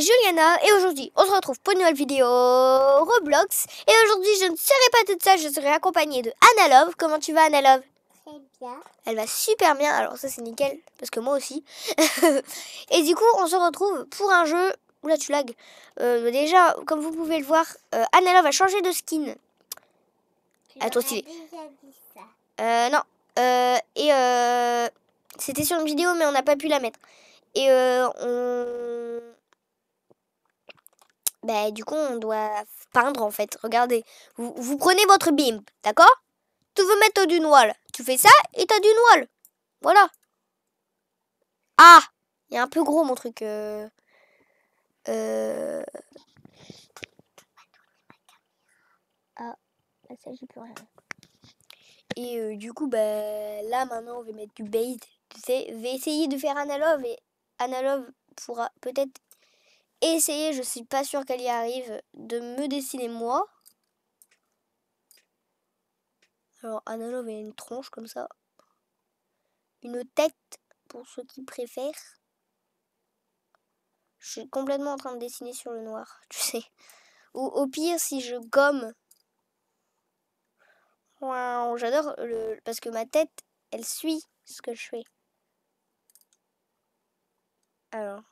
Juliana et aujourd'hui on se retrouve pour une nouvelle vidéo Roblox et aujourd'hui je ne serai pas toute seule, je serai accompagnée de Anna Comment tu vas Anna Très bien. Elle va super bien, alors ça c'est nickel parce que moi aussi. et du coup on se retrouve pour un jeu, oula tu lags, euh, déjà comme vous pouvez le voir, euh, a changé de skin. À ton stylé. Euh, non, euh, et euh c'était sur une vidéo mais on n'a pas pu la mettre. Et euh on bah, du coup, on doit peindre en fait. Regardez, vous, vous prenez votre bim d'accord Tu veux mettre du noir. Tu fais ça et t'as du noir. Voilà. Ah Il est un peu gros mon truc. Euh... euh. Ah, ça, j'ai plus rien. Et euh, du coup, bah, là maintenant, on va mettre du bait. Tu sais, je vais essayer de faire analogue et analogue pourra euh, peut-être Essayez, je suis pas sûre qu'elle y arrive, de me dessiner moi. Alors, un avait une tronche comme ça. Une tête, pour ceux qui préfèrent. Je suis complètement en train de dessiner sur le noir, tu sais. Ou au pire, si je gomme. j'adore le... parce que ma tête, elle suit ce que je fais. Alors.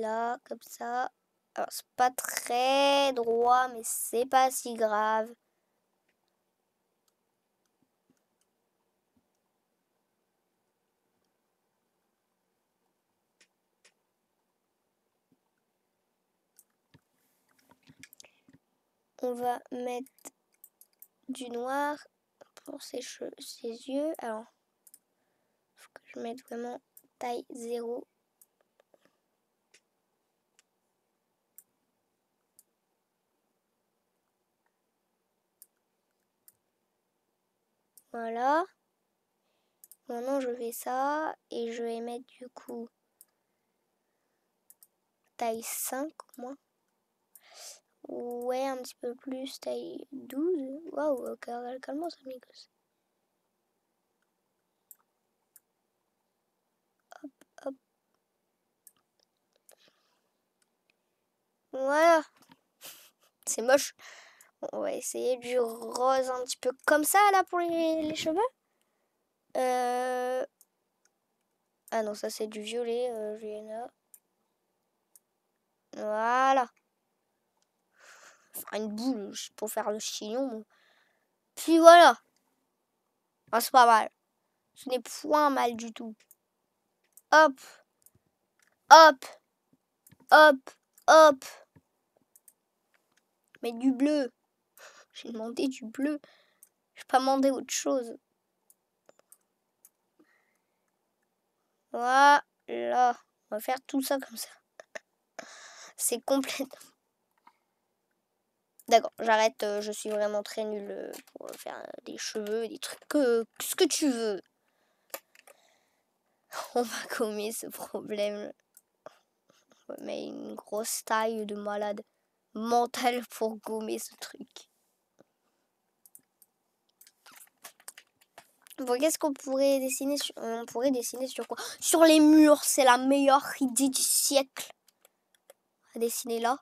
là, comme ça. Alors, c'est pas très droit, mais c'est pas si grave. on va mettre du noir pour ses, cheveux, ses yeux. Alors, faut que je mette vraiment taille 0 Voilà. Maintenant, je fais ça et je vais mettre du coup taille 5 moins. Ouais, un petit peu plus, taille 12. Waouh, calme ça, amigos. Hop, hop. Voilà. C'est moche. On va essayer du rose un petit peu comme ça, là, pour les, cheveux. Euh... Ah non, ça c'est du violet, euh, Voilà. une boule pour faire le chignon. Puis voilà. Ah, c'est pas mal. Ce n'est point mal du tout. Hop. Hop. Hop. Hop. Mais du bleu. J'ai demandé du bleu. J'ai pas demandé autre chose. Voilà. On va faire tout ça comme ça. C'est complètement... D'accord, j'arrête. Euh, je suis vraiment très nulle euh, pour faire euh, des cheveux, des trucs, quest ce que tu veux. On va gommer ce problème. Mais une grosse taille de malade mental pour gommer ce truc. qu'est-ce qu'on pourrait dessiner sur... On pourrait dessiner sur quoi Sur les murs, c'est la meilleure idée du siècle. À dessiner là.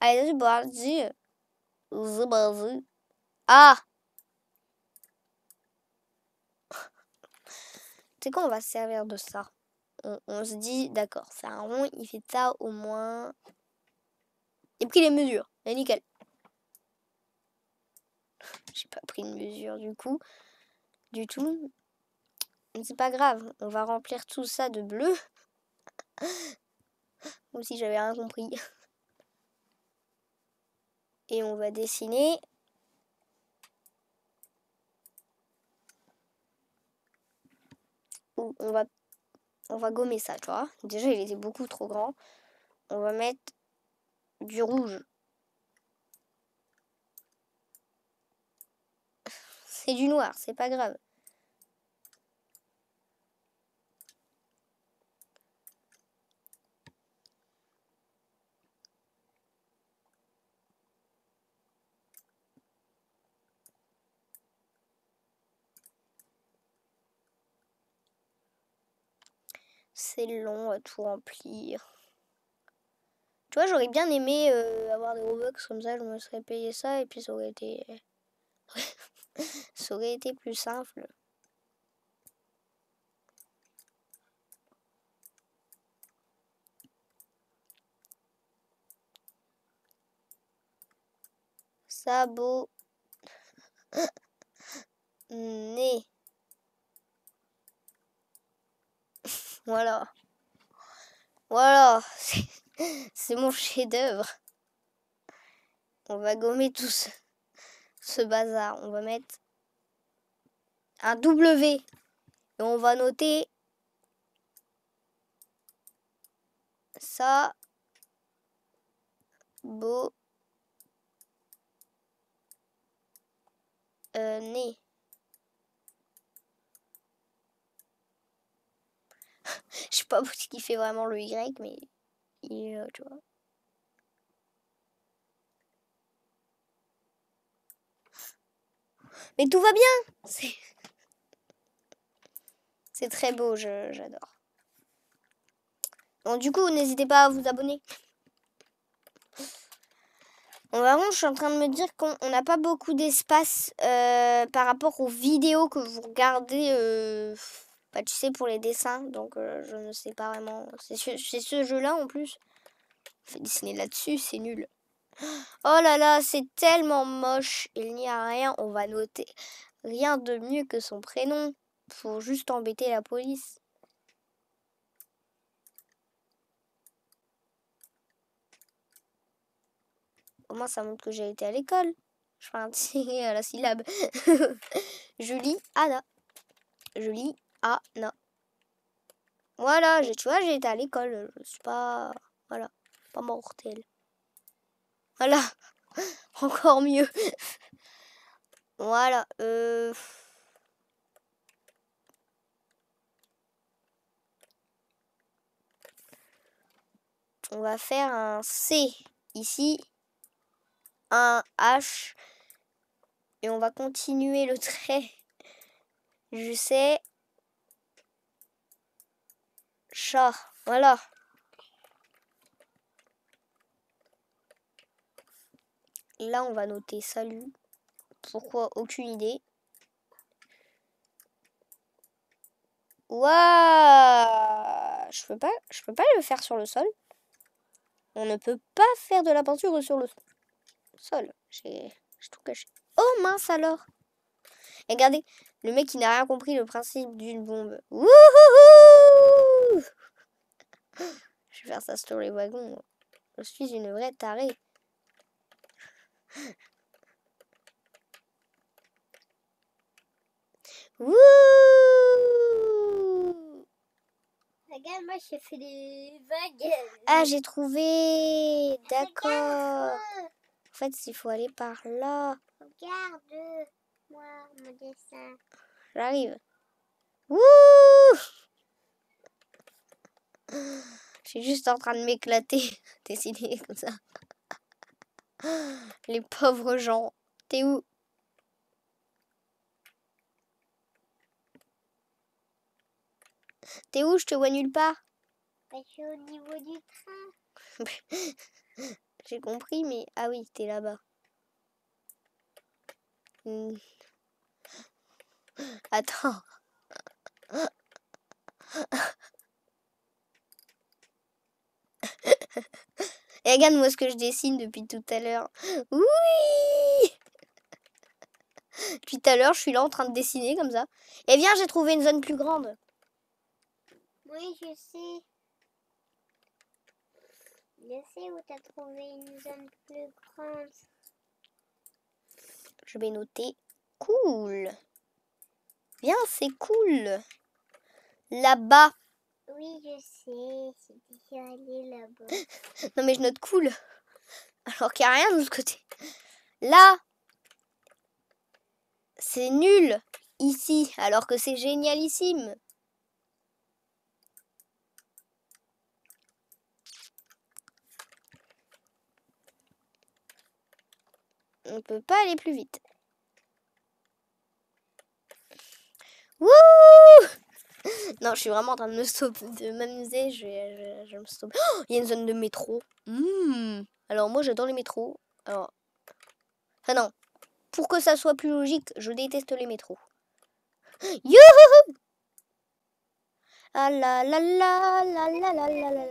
Allez, je Ah C'est quoi, on va se servir de ça on, se dit, d'accord, c'est un rond, il fait ça au moins... et pris les mesures, et nickel. J'ai pas pris une mesure du coup du tout. Mais c'est pas grave, on va remplir tout ça de bleu. Ou si j'avais rien compris. Et on va dessiner. on va, on va gommer ça, tu vois. Déjà, il était beaucoup trop grand. On va mettre du rouge. c'est du noir, c'est pas grave. C'est long à tout remplir. Tu vois, j'aurais bien aimé euh, avoir des Robux comme ça, je me serais payé ça et puis ça aurait été. Euh, ça aurait été plus simple. Sabot. nez. voilà. Voilà. C'est mon chef-d'œuvre. On va gommer tout ce, ce bazar. On va mettre un W. Et on va noter ça. Beau. Euh, nez. Je sais pas ce qui fait vraiment le Y, mais il est là, tu vois. Mais tout va bien C'est très beau, j'adore. Bon, du coup, n'hésitez pas à vous abonner. Bon, vraiment, je suis en train de me dire qu'on n'a pas beaucoup d'espace euh, par rapport aux vidéos que vous regardez. Euh, bah, tu sais, pour les dessins. Donc, euh, je ne sais pas vraiment. C'est ce, ce jeu-là, en plus. On fait dessiner là-dessus, c'est nul. Oh là là, c'est tellement moche. Il n'y a rien. On va noter rien de mieux que son prénom. Pour juste embêter la police. Au moins, ça montre que j'ai été à l'école. Je fais un à la syllabe. Je lis Anna. Je lis Anna. Voilà, tu vois, j'ai été à l'école. Je suis pas. Voilà. Pas mortelle. Voilà. Encore mieux. voilà. Euh. on va faire un C ici, un H, et on va continuer le trait. Je sais. Chat, voilà. Là, on va noter salut. Pourquoi Aucune idée. Waouh Je peux pas, je peux pas le faire sur le sol. On ne peut pas faire de la peinture sur le sol. J'ai tout caché. Oh mince alors regardez, le mec qui n'a rien compris le principe d'une bombe. Wouhouhou Je vais faire ça sur les wagons. Je suis une vraie tarée. Wouhou j'ai fait des vagues. Ah, j'ai trouvé. D'accord. En fait, il faut aller par là. Regarde, moi, mon dessin. J'arrive. Wouh j'ai juste en train de m'éclater, dessiner comme ça. Les pauvres gens. T'es où T'es où Je te vois nulle part au niveau du train. J'ai compris, mais... Ah oui, t'es là-bas. Hmm. Attends. regarde-moi ce que je dessine depuis tout à l'heure. Oui Depuis tout à l'heure, je suis là en train de dessiner comme ça. Et eh bien, j'ai trouvé une zone plus grande. Oui, je sais. Je sais où t'as trouvé une zone plus grande Je vais noter cool. Bien, c'est cool. Là-bas. Oui, je sais. C'est déjà allé là-bas. non, mais je note cool. Alors qu'il n'y a rien de l'autre côté. Là, c'est nul ici, alors que c'est génialissime. on peut pas aller plus vite. Non, je suis vraiment en train de me stopper, de m'amuser. Je, me oh, Il y a une zone de métro. Hmm. Alors moi, j'adore les métros. Alors, ah non. Pour que ça soit plus logique, je déteste les métros. Youhou Ah la la la la la la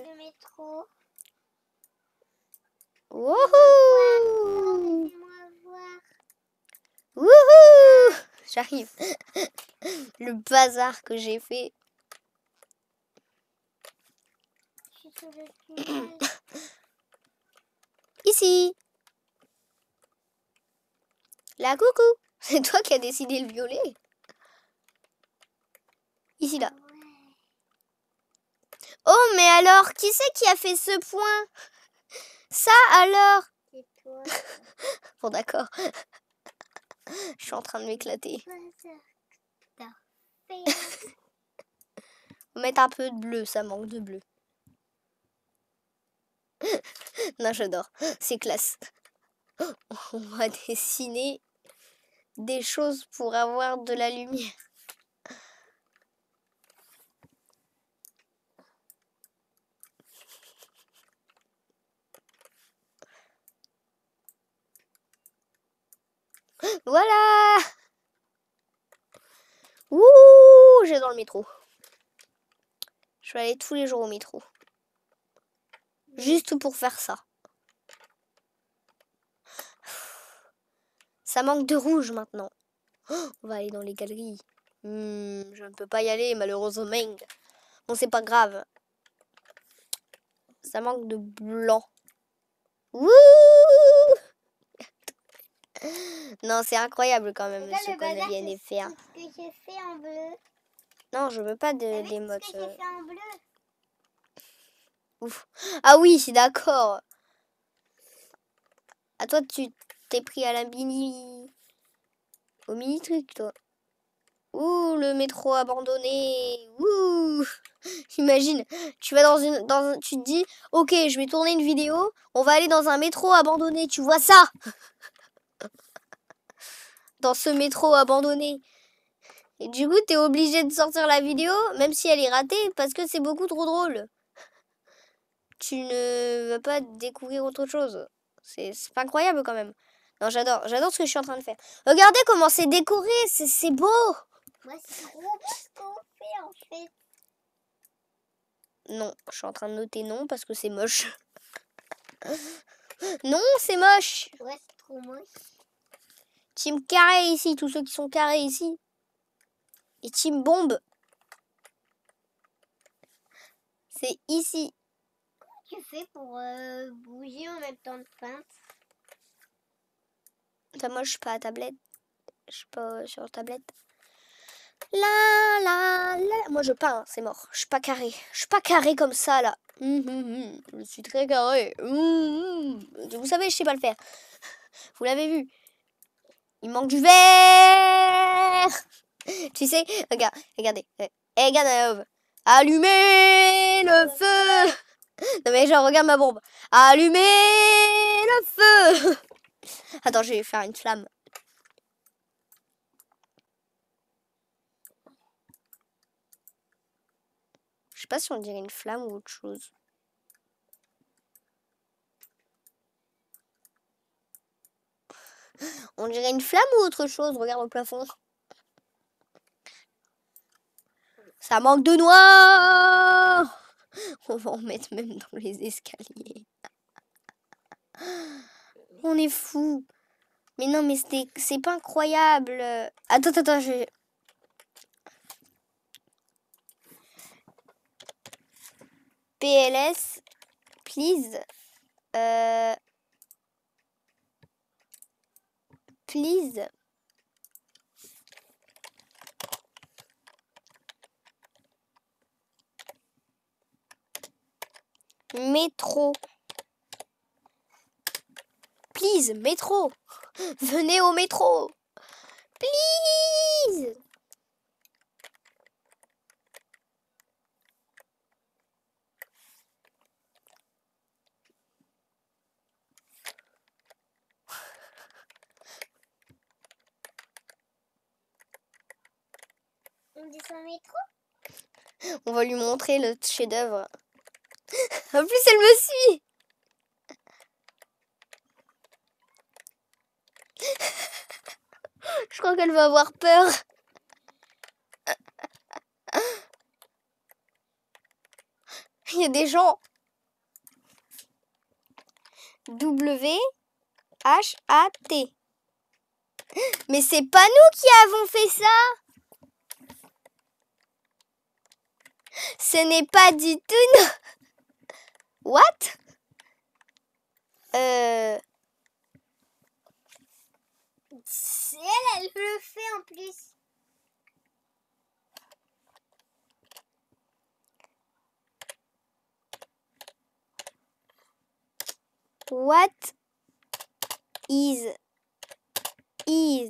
Wouhou Wouhou J'arrive. Le bazar que j'ai fait. Ici. La coucou. C'est toi qui as décidé le violet. Ici, là. Oh, mais alors, qui c'est qui a fait ce point Ça, alors Bon, d'accord. Je suis en train de m'éclater. On va mettre un peu de bleu, ça manque de bleu. non, j'adore. C'est classe. On va dessiner des choses pour avoir de la lumière. Voilà Ouh, j'ai dans le métro. Je vais aller tous les jours au métro. Juste pour faire ça. Ça manque de rouge maintenant. Oh, on va aller dans les galeries. Hmm, je ne peux pas y aller malheureusement. Bon, c'est pas grave. Ça manque de blanc. Ouh. non, c'est incroyable quand même ce qu'on vient de faire. fait Non, je veux pas de, des Ah oui, c'est d'accord. À ah, toi, tu t'es pris à la mini. Au mini truc, toi. Ouh, le métro abandonné. Ouh. Imagine, tu vas dans une dans tu te dis OK, je vais tourner une vidéo, on va aller dans un métro abandonné, tu vois ça dans ce métro abandonné. Et du coup, t'es obligé de sortir la vidéo, même si elle est ratée, parce que c'est beaucoup trop drôle. Tu ne vas pas découvrir autre chose. C'est incroyable quand même. Non, j'adore, j'adore ce que je suis en train de faire. Regardez comment c'est décoré, c'est beau. ce qu'on fait en fait. Non, je suis en train de noter non parce que c'est moche. non, c'est moche. trop moche. Team carré ici, tous ceux qui sont carrés ici. Et team bombe. C'est ici. Comment tu fais pour euh, bouger en même temps de peintre? moi je suis pas à tablette. Je suis pas sur tablette. La la la. Moi je peins, c'est mort. Je suis pas carré. Je suis pas carré comme ça là. Hum, hum, hum. je suis très carré. vous savez, je sais pas le faire. Vous l'avez vu. Il manque du verre Tu sais, regarde, regardez. Euh, hey, regarde, euh, Allumez le feu Non mais genre, regarde ma bombe. Allumez le feu Attends, je vais faire une flamme. Je sais pas si on dirait une flamme ou autre chose. On dirait une flamme ou autre chose. Regarde au plafond. Ça manque de noix On va en mettre même dans les escaliers. On est fou. Mais non, mais c'est pas incroyable. Attends, attends, je... PLS, please. Euh, please Métro. Please, métro. Venez au métro. Please. On va lui montrer le chef-d'œuvre. en plus, elle me suit Je crois qu'elle va avoir peur. Il y a des gens. W H A T. Mais c'est pas nous qui avons fait ça. ce n'est pas du tout... No... What Euh... Elle, elle le fait en plus. What is is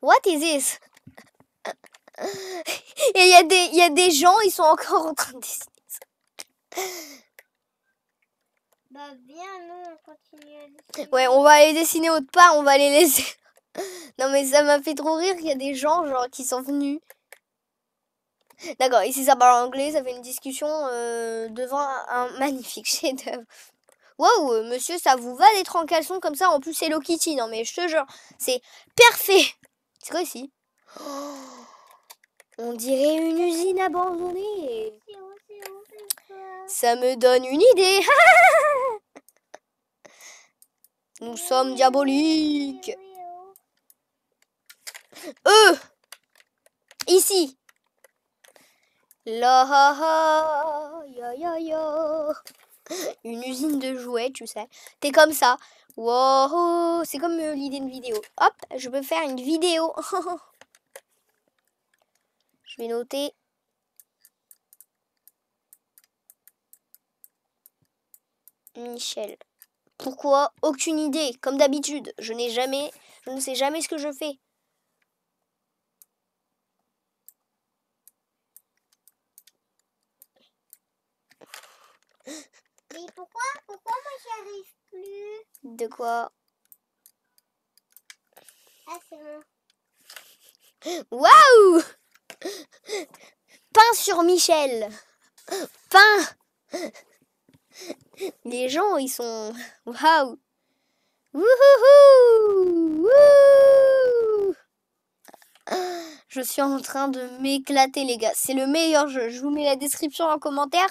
what is this? Et il y, a des, y a des gens, ils sont encore en train de dessiner ça. Bah viens, nous, on continue Ouais, on va aller dessiner autre part, on va les laisser. non mais ça m'a fait trop rire Il y a des gens, genre, qui sont venus. D'accord, ici ça parle anglais, ça fait une discussion euh, devant un magnifique chef-d'œuvre. Waouh, euh, monsieur, ça vous va d'être en caleçon comme ça En plus, c'est Lokiti. non mais je te jure, c'est parfait. C'est quoi ici oh on dirait une usine abandonnée. Ça me donne une idée. Nous sommes diaboliques. Oh. Eux Ici La ha ha yo, Une usine de jouets, tu sais. T'es comme ça. Wow, c'est comme euh, l'idée de vidéo. Hop, je peux faire une vidéo. Je vais noter. Michel. Pourquoi Aucune idée. Comme d'habitude, je n'ai jamais, je ne sais jamais ce que je fais. Mais pourquoi, pourquoi moi j'y arrive plus De quoi Ah c'est bon. Waouh Pain sur Michel. Pain. Les gens, ils sont. Waouh! Wouhouhou! je suis en train de m'éclater, les gars. C'est le meilleur jeu. Je vous mets la description en commentaire.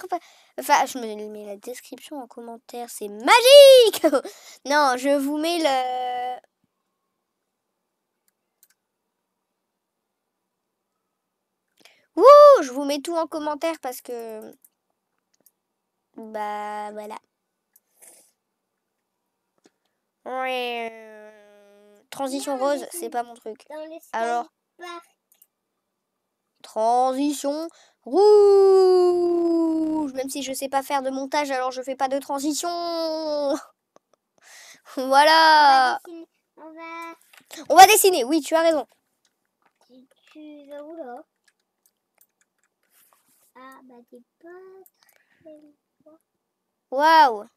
Enfin, je me mets la description en commentaire. C'est magique! non, je vous mets le. Je vous mets tout en commentaire parce que... Bah voilà. Euh, transition rose, c'est pas mon truc. Alors. Transition rouge. Même si je sais pas faire de montage, alors je fais pas de transition. voilà. On va, On va dessiner. Oui, tu as raison. Ah, bah, t'es pas Waouh!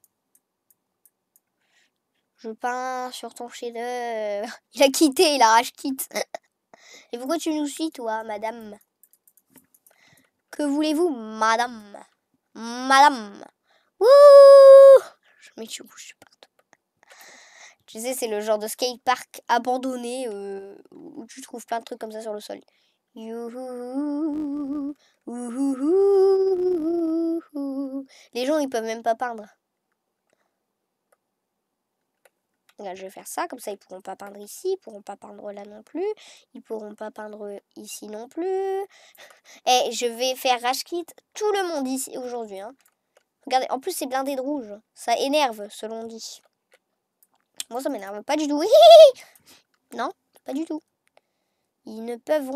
Je peins sur ton chef-d'œuvre. Il a quitté, il arrache quitte. Et pourquoi tu nous suis, toi, madame? Que voulez-vous, madame? Madame! Wouh! Je mets je partout. Tu sais, c'est le genre de skatepark abandonné euh, où tu trouves plein de trucs comme ça sur le sol. Les gens, ils peuvent même pas peindre. je vais faire ça, comme ça, ils pourront pas peindre ici, ils pourront pas peindre là non plus, ils pourront pas peindre ici non plus. Et je vais faire rage kit tout le monde ici aujourd'hui. Regardez, en plus, c'est blindé de rouge. Ça énerve, selon dit. Moi, ça m'énerve pas du tout. non, pas du tout. Ils ne peuvent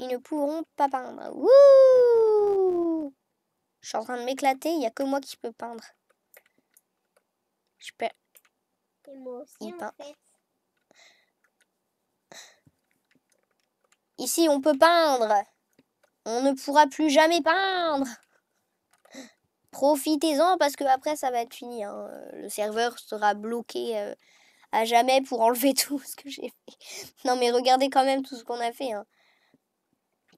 ils ne pourront pas peindre. Wouh Je suis en train de m'éclater, il n'y a que moi qui peux peindre. Je peux... moi Ici, on peut peindre. On ne pourra plus jamais peindre. Profitez-en parce que après, ça va être fini. Hein. Le serveur sera bloqué euh, à jamais pour enlever tout ce que j'ai fait. Non, mais regardez quand même tout ce qu'on a fait. Hein.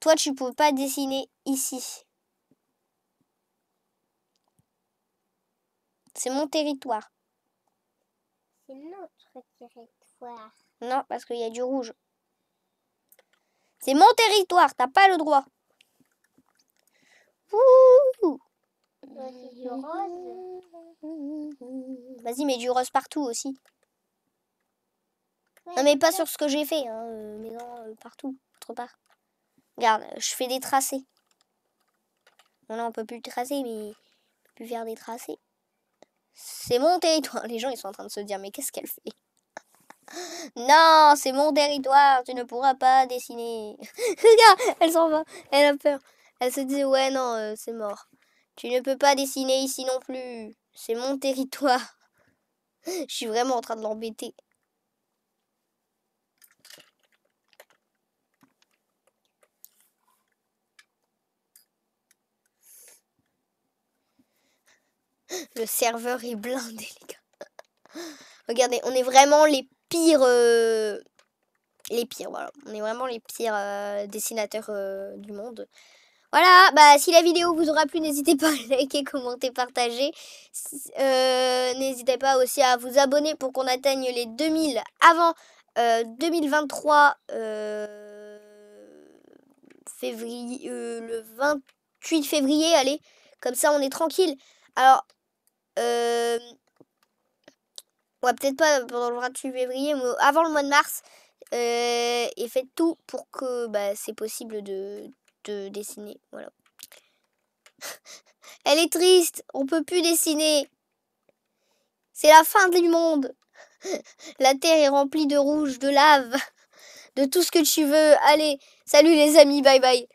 Toi, tu peux pas dessiner ici. C'est mon territoire. C'est notre territoire. Non, parce qu'il y a du rouge. C'est mon territoire, t'as pas le droit. Vas-y, mets du rose partout aussi. non, mais pas sur ce que j'ai fait, hein, euh, mais non, euh, partout, autre part. Regarde, je fais des tracés. non là, on peut plus tracer, mais on peut plus faire des tracés. C'est mon territoire. Les gens, ils sont en train de se dire, mais qu'est-ce qu'elle fait non, c'est mon territoire, tu ne pourras pas dessiner. Regarde, elle s'en va, elle a peur. Elle se dit, ouais, non, euh, c'est mort. Tu ne peux pas dessiner ici non plus. C'est mon territoire. Je suis vraiment en train de l'embêter. Le serveur est blindé, les gars. Regardez, on est vraiment les pires... Euh, les pires, voilà. On est vraiment les pires euh, dessinateurs euh, du monde. Voilà, bah si la vidéo vous aura plu, n'hésitez pas à liker, commenter, partager. n'hésitez pas aussi à vous abonner pour qu'on atteigne les 2000 avant 2023 février, le 28 février, allez. Comme ça, on est tranquille. Alors, euh... Ouais, peut-être pas pendant le 28 février, mais avant le mois de mars. Euh, et faites tout pour que bah, c'est possible de, dessiner. Voilà. Elle est triste, on peut plus dessiner. C'est la fin du monde. La terre est remplie de rouge, de lave, de tout ce que tu veux. Allez, salut les amis, bye bye.